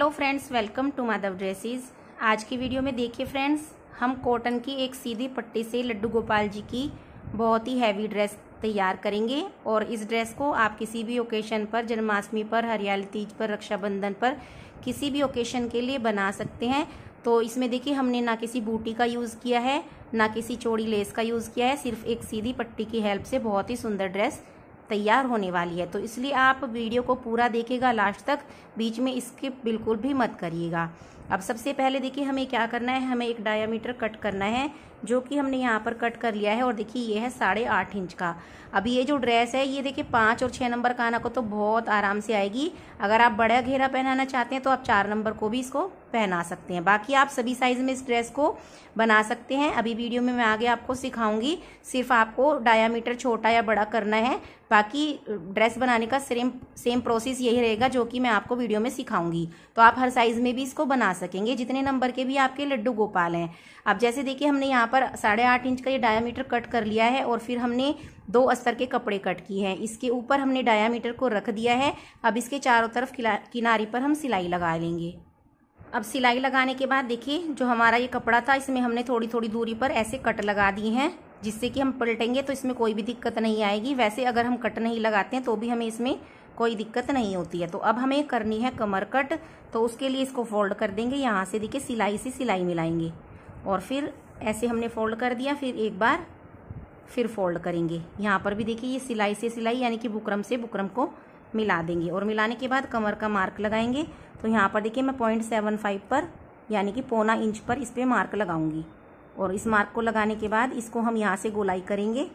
hello friends welcome to Madhav dresses आज की video में देखिए फ्रेंड्स हम कॉटन की एक सीधी पट्टी से लड्डू गोपाल जी की बहुत ही हैवी ड्रेस तैयार करेंगे और इस ड्रेस को आप किसी भी ओकेशन पर जन्माष्टमी पर हरियाली तीज पर रक्षाबंधन पर किसी भी ओकेशन के लिए बना सकते हैं तो इसमें देखिए हमने ना किसी बूटी का यूज़ किया है ना किसी चौड़ी लेस का यूज़ किया है सिर्फ एक सीधी पट्टी की हेल्प से बहुत ही सुंदर ड्रेस तैयार होने वाली है तो इसलिए आप वीडियो को पूरा देखेगा लास्ट तक बीच में स्किप बिल्कुल भी मत करिएगा अब सबसे पहले देखिए हमें क्या करना है हमें एक डायामीटर कट करना है जो कि हमने यहाँ पर कट कर लिया है और देखिए ये है साढ़े आठ इंच का अब ये जो ड्रेस है ये देखिए पाँच और छः नंबर का आना को तो बहुत आराम से आएगी अगर आप बड़ा घेरा पहनाना चाहते हैं तो आप चार नंबर को भी इसको पहना सकते हैं बाकी आप सभी साइज़ में इस ड्रेस को बना सकते हैं अभी वीडियो में मैं आगे आपको सिखाऊंगी सिर्फ आपको डायामीटर छोटा या बड़ा करना है बाकी ड्रेस बनाने का सेम सेम प्रोसेस यही रहेगा जो कि मैं आपको वीडियो में सिखाऊंगी तो आप हर साइज़ में भी इसको बना सकेंगे जितने नंबर के भी आपके लड्डू गोपाल हैं अब जैसे देखिए हमने यहाँ पर साढ़े आठ इंच का ये डायामीटर कट कर लिया है और फिर हमने दो अस्तर के कपड़े कट किए हैं इसके ऊपर हमने डायामीटर को रख दिया है अब इसके चारों तरफ किनारे पर हम सिलाई लगा लेंगे अब सिलाई लगाने के बाद देखिए जो हमारा ये कपड़ा था इसमें हमने थोड़ी थोड़ी दूरी पर ऐसे कट लगा दिए हैं जिससे कि हम पलटेंगे तो इसमें कोई भी दिक्कत नहीं आएगी वैसे अगर हम कट नहीं लगाते हैं तो भी हमें इसमें कोई दिक्कत नहीं होती है तो अब हमें करनी है कमर कट तो उसके लिए इसको फोल्ड कर देंगे यहाँ से देखिए सिलाई से सिलाई मिलाएंगे और फिर ऐसे हमने फोल्ड कर दिया फिर एक बार फिर फोल्ड करेंगे यहाँ पर भी देखिए ये सिलाई से सिलाई यानी कि बुकरम से बुकरम को मिला देंगे और मिलाने के बाद कमर का मार्क लगाएंगे तो यहाँ पर देखिए मैं पॉइंट सेवन फाइव पर यानी कि पौना इंच पर इस पर मार्क लगाऊंगी और इस मार्क को लगाने के बाद इसको हम यहाँ से गोलाई करेंगे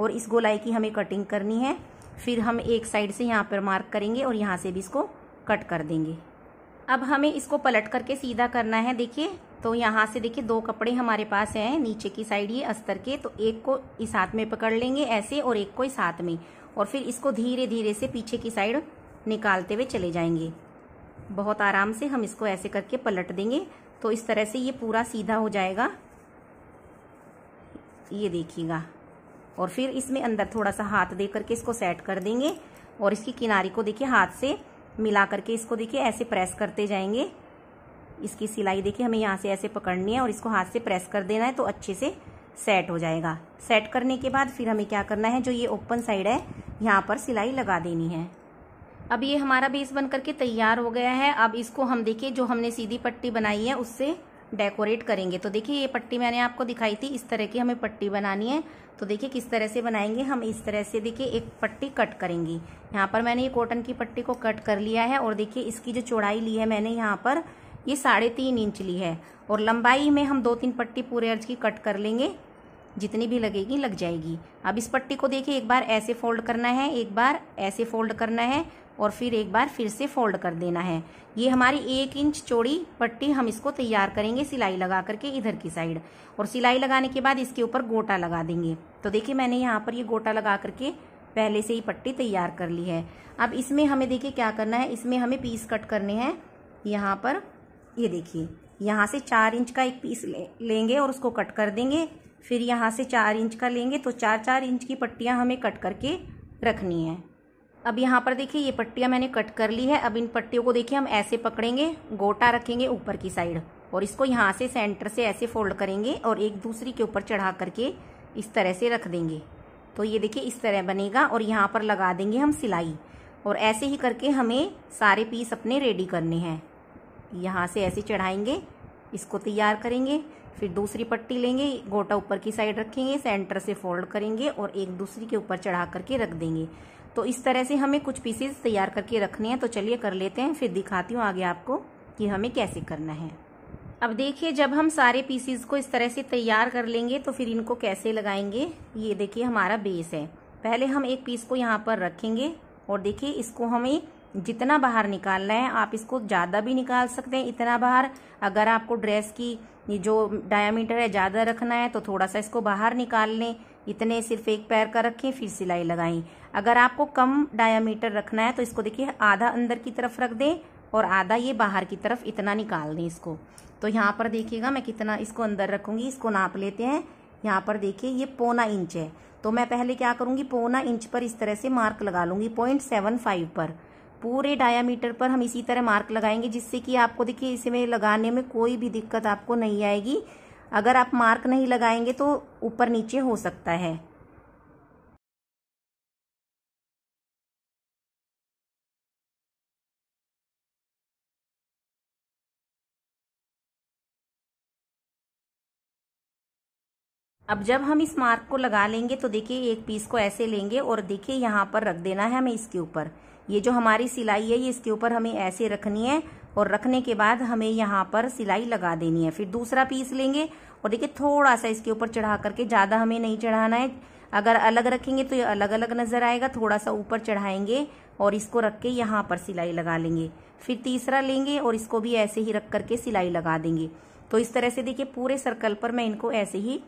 और इस गोलाई की हमें कटिंग करनी है फिर हम एक साइड से यहाँ पर मार्क करेंगे और यहाँ से भी इसको कट कर देंगे अब हमें इसको पलट करके सीधा करना है देखिए तो यहाँ से देखिए दो कपड़े हमारे पास हैं नीचे की साइड ये अस्तर के तो एक को इस हाथ में पकड़ लेंगे ऐसे और एक को इस हाथ में और फिर इसको धीरे धीरे से पीछे की साइड निकालते हुए चले जाएंगे बहुत आराम से हम इसको ऐसे करके पलट देंगे तो इस तरह से ये पूरा सीधा हो जाएगा ये देखिएगा और फिर इसमें अंदर थोड़ा सा हाथ दे करके इसको सेट कर देंगे और इसकी किनारी को देखिए हाथ से मिला करके इसको देखिए ऐसे प्रेस करते जाएंगे इसकी सिलाई देखिए हमें यहाँ से ऐसे पकड़नी है और इसको हाथ से प्रेस कर देना है तो अच्छे से सेट हो जाएगा सेट करने के बाद फिर हमें क्या करना है जो ये ओपन साइड है यहाँ पर सिलाई लगा देनी है अब ये हमारा बेस बन करके तैयार हो गया है अब इसको हम देखिए जो हमने सीधी पट्टी बनाई है उससे डेकोरेट करेंगे तो देखिए ये पट्टी मैंने आपको दिखाई थी इस तरह की हमें पट्टी बनानी है तो देखिए किस तरह से बनाएंगे हम इस तरह से देखिए एक पट्टी कट करेंगे यहाँ पर मैंने ये कॉटन की पट्टी को कट कर लिया है और देखिए इसकी जो चौड़ाई ली है मैंने यहाँ पर ये साढ़े तीन इंच ली है और लंबाई में हम दो तीन पट्टी पूरे अर्ज की कट कर लेंगे जितनी भी लगेगी लग जाएगी अब इस पट्टी को देखिए एक बार ऐसे फोल्ड करना है एक बार ऐसे फोल्ड करना है और फिर एक बार फिर से फोल्ड कर देना है ये हमारी एक इंच चौड़ी पट्टी हम इसको तैयार करेंगे सिलाई लगा करके इधर की साइड और सिलाई लगाने के बाद इसके ऊपर गोटा लगा देंगे तो देखिए मैंने यहाँ पर ये गोटा लगा करके पहले से ही पट्टी तैयार कर ली है अब इसमें हमें देखिए क्या करना है इसमें हमें पीस कट करने हैं यहाँ पर ये देखिए यहाँ से चार इंच का एक पीस लेंगे और उसको कट कर देंगे फिर यहाँ से चार इंच का लेंगे तो चार चार इंच की पट्टियाँ हमें कट करके रखनी है अब यहाँ पर देखिए ये पट्टियाँ मैंने कट कर ली है अब इन पट्टियों को देखिए हम ऐसे पकड़ेंगे गोटा रखेंगे ऊपर की साइड और इसको यहाँ से सेंटर से ऐसे फोल्ड करेंगे और एक दूसरे के ऊपर चढ़ा करके इस तरह से रख देंगे तो ये देखिए इस तरह बनेगा और यहाँ पर लगा देंगे हम सिलाई और ऐसे ही करके हमें सारे पीस अपने रेडी करने हैं यहाँ से ऐसे चढ़ाएंगे इसको तैयार करेंगे फिर दूसरी पट्टी लेंगे गोटा ऊपर की साइड रखेंगे सेंटर से फोल्ड करेंगे और एक दूसरी के ऊपर चढ़ा करके रख देंगे तो इस तरह से हमें कुछ पीसेस तैयार करके रखने हैं तो चलिए कर लेते हैं फिर दिखाती हूँ आगे आपको कि हमें कैसे करना है अब देखिए जब हम सारे पीसेस को इस तरह से तैयार कर लेंगे तो फिर इनको कैसे लगाएंगे ये देखिए हमारा बेस है पहले हम एक पीस को यहाँ पर रखेंगे और देखिए इसको हमें जितना बाहर निकालना है आप इसको ज़्यादा भी निकाल सकते हैं इतना बाहर अगर आपको ड्रेस की जो डायमीटर है ज़्यादा रखना है तो थोड़ा सा इसको बाहर निकाल लें इतने सिर्फ एक पैर का रखें फिर सिलाई लगाएं अगर आपको कम डायमीटर रखना है तो इसको देखिए आधा अंदर की तरफ रख दें और आधा ये बाहर की तरफ इतना निकाल दें इसको तो यहाँ पर देखिएगा मैं कितना इसको अंदर रखूँगी इसको नाप लेते हैं यहाँ पर देखिए ये पौना इंच है तो मैं पहले क्या करूँगी पौना इंच पर इस तरह से मार्क लगा लूँगी पॉइंट सेवन फाइव पर पूरे डायामीटर पर हम इसी तरह मार्क लगाएंगे जिससे कि आपको देखिए इसमें लगाने में कोई भी दिक्कत आपको नहीं आएगी अगर आप मार्क नहीं लगाएंगे तो ऊपर नीचे हो सकता है अब जब हम इस मार्क को लगा लेंगे तो देखिए एक पीस को ऐसे लेंगे और देखिए यहाँ पर रख देना है हमें इसके ऊपर ये जो हमारी सिलाई है ये इसके ऊपर हमें ऐसे रखनी है और रखने के बाद हमें यहाँ पर सिलाई लगा देनी है फिर दूसरा पीस लेंगे और देखिए थोड़ा सा इसके ऊपर चढ़ा करके ज़्यादा हमें नहीं चढ़ाना है अगर अलग रखेंगे तो ये अलग अलग नज़र आएगा थोड़ा सा ऊपर चढ़ाएंगे और इसको रख के यहाँ पर सिलाई लगा लेंगे फिर तीसरा लेंगे और इसको भी ऐसे ही रख करके सिलाई लगा देंगे तो इस तरह से देखिए पूरे सर्कल पर मैं इनको ऐसे ही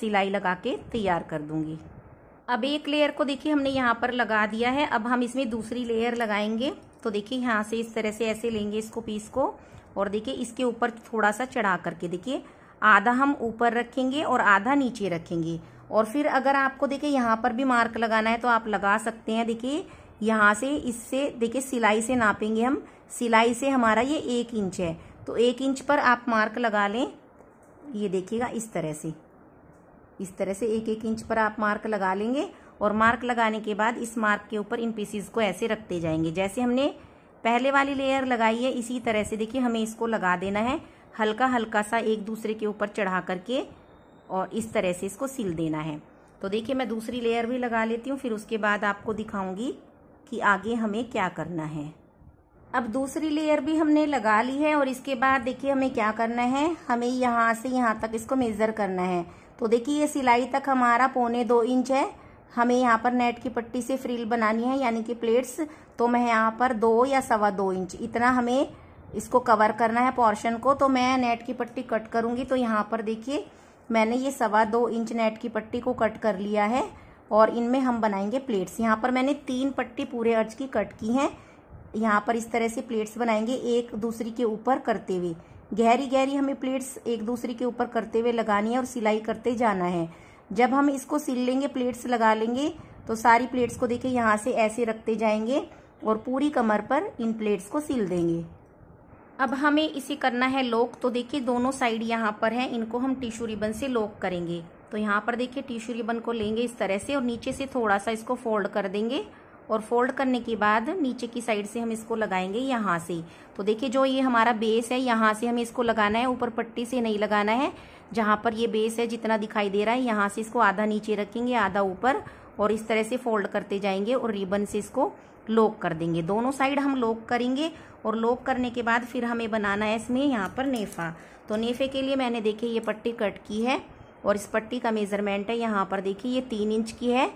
सिलाई लगा के तैयार कर दूंगी अब एक लेयर को देखिए हमने यहाँ पर लगा दिया है अब हम इसमें दूसरी लेयर लगाएंगे तो देखिए यहाँ से इस तरह से ऐसे लेंगे इसको पीस को और देखिए इसके ऊपर थोड़ा सा चढ़ा करके देखिए आधा हम ऊपर रखेंगे और आधा नीचे रखेंगे और फिर अगर आपको देखिए यहाँ पर भी मार्क लगाना है तो आप लगा सकते हैं देखिए यहाँ से इससे देखिए सिलाई से नापेंगे हम सिलाई से हमारा ये एक इंच है तो एक इंच पर आप मार्क लगा लें ये देखिएगा इस तरह से इस तरह से एक एक इंच पर आप मार्क लगा लेंगे और मार्क लगाने के बाद इस मार्क के ऊपर इन पीसीज को ऐसे रखते जाएंगे जैसे हमने पहले वाली लेयर लगाई है इसी तरह से देखिए हमें इसको लगा देना है हल्का हल्का सा एक दूसरे के ऊपर चढ़ा करके और इस तरह से इसको सिल देना है तो देखिए मैं दूसरी लेयर भी लगा लेती हूँ फिर उसके बाद आपको दिखाऊंगी कि आगे हमें क्या करना है अब दूसरी लेयर भी हमने लगा ली है और इसके बाद देखिए हमें क्या करना है हमें यहाँ से यहाँ तक इसको मेज़र करना है तो देखिए ये सिलाई तक हमारा पौने दो इंच है हमें यहाँ पर नेट की पट्टी से फ्रिल बनानी है यानी कि प्लेट्स तो मैं यहाँ पर दो या सवा दो इंच इतना हमें इसको कवर करना है पोर्शन को तो मैं नेट की पट्टी कट करूंगी तो यहाँ पर देखिए मैंने ये सवा दो इंच नेट की पट्टी को कट कर लिया है और इनमें हम बनाएंगे प्लेट्स यहाँ पर मैंने तीन पट्टी पूरे अर्ज की कट की हैं यहाँ पर इस तरह से प्लेट्स बनाएंगे एक दूसरी के ऊपर करते हुए गहरी गहरी हमें प्लेट्स एक दूसरे के ऊपर करते हुए लगानी है और सिलाई करते जाना है जब हम इसको सिल लेंगे प्लेट्स लगा लेंगे तो सारी प्लेट्स को देखिए यहाँ से ऐसे रखते जाएंगे और पूरी कमर पर इन प्लेट्स को सिल देंगे अब हमें इसे करना है लॉक तो देखिए दोनों साइड यहाँ पर है इनको हम टिश्यू रिबन से लॉक करेंगे तो यहाँ पर देखिए टिश्यू रिबन को लेंगे इस तरह से और नीचे से थोड़ा सा इसको फोल्ड कर देंगे और फोल्ड करने के बाद नीचे की साइड से हम इसको लगाएंगे यहाँ से तो देखिए जो ये हमारा बेस है यहाँ से हमें इसको लगाना है ऊपर पट्टी से नहीं लगाना है जहाँ पर ये बेस है जितना दिखाई दे रहा है यहाँ से इसको आधा नीचे रखेंगे आधा ऊपर और इस तरह से फोल्ड करते जाएंगे और रिबन से इसको लॉक कर देंगे दोनों साइड हम लॉक करेंगे और लॉक करने के बाद फिर हमें बनाना है इसमें यहाँ पर नेफा तो नेफे के लिए मैंने देखिए ये पट्टी कट की है और इस पट्टी का मेजरमेंट है यहाँ पर देखिए ये तीन इंच की है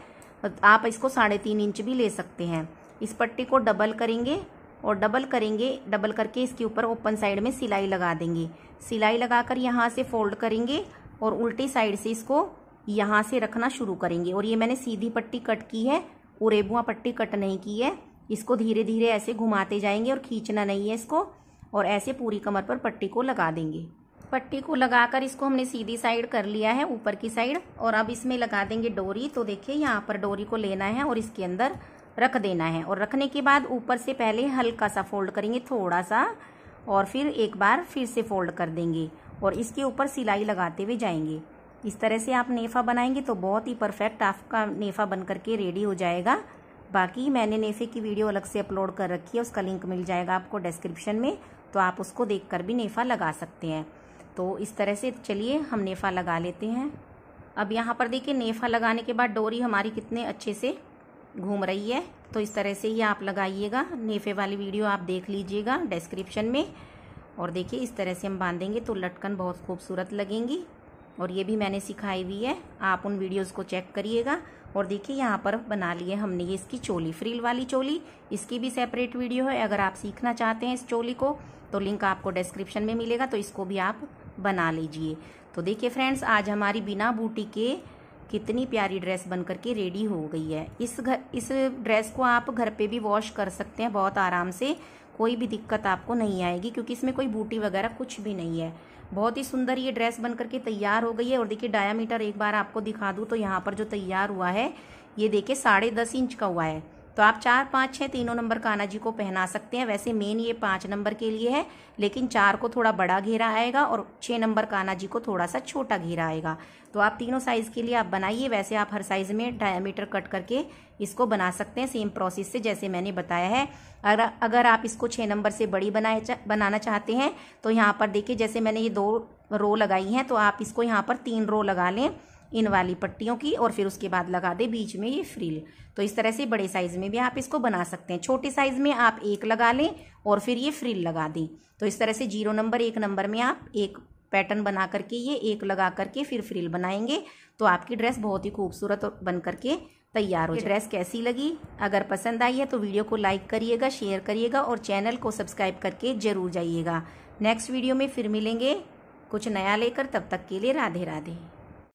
आप इसको साढ़े तीन इंच भी ले सकते हैं इस पट्टी को डबल करेंगे और डबल करेंगे डबल करके इसके ऊपर ओपन साइड में सिलाई लगा देंगे सिलाई लगाकर यहाँ से फोल्ड करेंगे और उल्टी साइड से इसको यहाँ से रखना शुरू करेंगे और ये मैंने सीधी पट्टी कट की है उरेबुआ पट्टी कट नहीं की है इसको धीरे धीरे ऐसे घुमाते जाएंगे और खींचना नहीं है इसको और ऐसे पूरी कमर पर पट्टी को लगा देंगे पट्टी को लगाकर इसको हमने सीधी साइड कर लिया है ऊपर की साइड और अब इसमें लगा देंगे डोरी तो देखिए यहाँ पर डोरी को लेना है और इसके अंदर रख देना है और रखने के बाद ऊपर से पहले हल्का सा फोल्ड करेंगे थोड़ा सा और फिर एक बार फिर से फोल्ड कर देंगे और इसके ऊपर सिलाई लगाते हुए जाएंगे इस तरह से आप नेफा बनाएंगे तो बहुत ही परफेक्ट आपका नेफा बन करके रेडी हो जाएगा बाकी मैंने नेफे की वीडियो अलग से अपलोड कर रखी है उसका लिंक मिल जाएगा आपको डिस्क्रिप्शन में तो आप उसको देखकर भी नेफा लगा सकते हैं तो इस तरह से चलिए हम नेफ़ा लगा लेते हैं अब यहाँ पर देखिए नेफ़ा लगाने के बाद डोरी हमारी कितने अच्छे से घूम रही है तो इस तरह से ही आप लगाइएगा नेफ़े वाली वीडियो आप देख लीजिएगा डिस्क्रिप्शन में और देखिए इस तरह से हम बांधेंगे तो लटकन बहुत खूबसूरत लगेंगी और ये भी मैंने सिखाई हुई है आप उन वीडियोस को चेक करिएगा और देखिए यहाँ पर बना लिए हमने ये इसकी चोली फ्रील वाली चोली इसकी भी सेपरेट वीडियो है अगर आप सीखना चाहते हैं इस चोली को तो लिंक आपको डिस्क्रिप्शन में मिलेगा तो इसको भी आप बना लीजिए तो देखिए फ्रेंड्स आज हमारी बिना बूटी के कितनी प्यारी ड्रेस बन के रेडी हो गई है इस घर इस ड्रेस को आप घर पे भी वॉश कर सकते हैं बहुत आराम से कोई भी दिक्कत आपको नहीं आएगी क्योंकि इसमें कोई बूटी वगैरह कुछ भी नहीं है बहुत ही सुंदर ये ड्रेस बन के तैयार हो गई है और देखिए डायामीटर एक बार आपको दिखा दूँ तो यहाँ पर जो तैयार हुआ है ये देखिए साढ़े दस इंच का हुआ है तो आप चार पाँच छः तीनों नंबर कान्हा जी को पहना सकते हैं वैसे मेन ये पाँच नंबर के लिए है लेकिन चार को थोड़ा बड़ा घेरा आएगा और छः नंबर कान्हा जी को थोड़ा सा छोटा घेरा आएगा तो आप तीनों साइज़ के लिए आप बनाइए वैसे आप हर साइज़ में डायमीटर कट करके इसको बना सकते हैं सेम प्रोसेस से जैसे मैंने बताया है अगर अगर आप इसको छः नंबर से बड़ी बनाए बनाना चाहते हैं तो यहाँ पर देखिए जैसे मैंने ये दो रो लगाई हैं तो आप इसको यहाँ पर तीन रो लगा लें इन वाली पट्टियों की और फिर उसके बाद लगा दे बीच में ये फ्रिल तो इस तरह से बड़े साइज़ में भी आप इसको बना सकते हैं छोटे साइज़ में आप एक लगा लें और फिर ये फ्रिल लगा दें तो इस तरह से जीरो नंबर एक नंबर में आप एक पैटर्न बना करके ये एक लगा करके फिर फ्रिल बनाएंगे तो आपकी ड्रेस बहुत ही खूबसूरत बन करके तैयार हो ड्रेस कैसी लगी अगर पसंद आई है तो वीडियो को लाइक करिएगा शेयर करिएगा और चैनल को सब्सक्राइब करके जरूर जाइएगा नेक्स्ट वीडियो में फिर मिलेंगे कुछ नया लेकर तब तक के लिए राधे राधे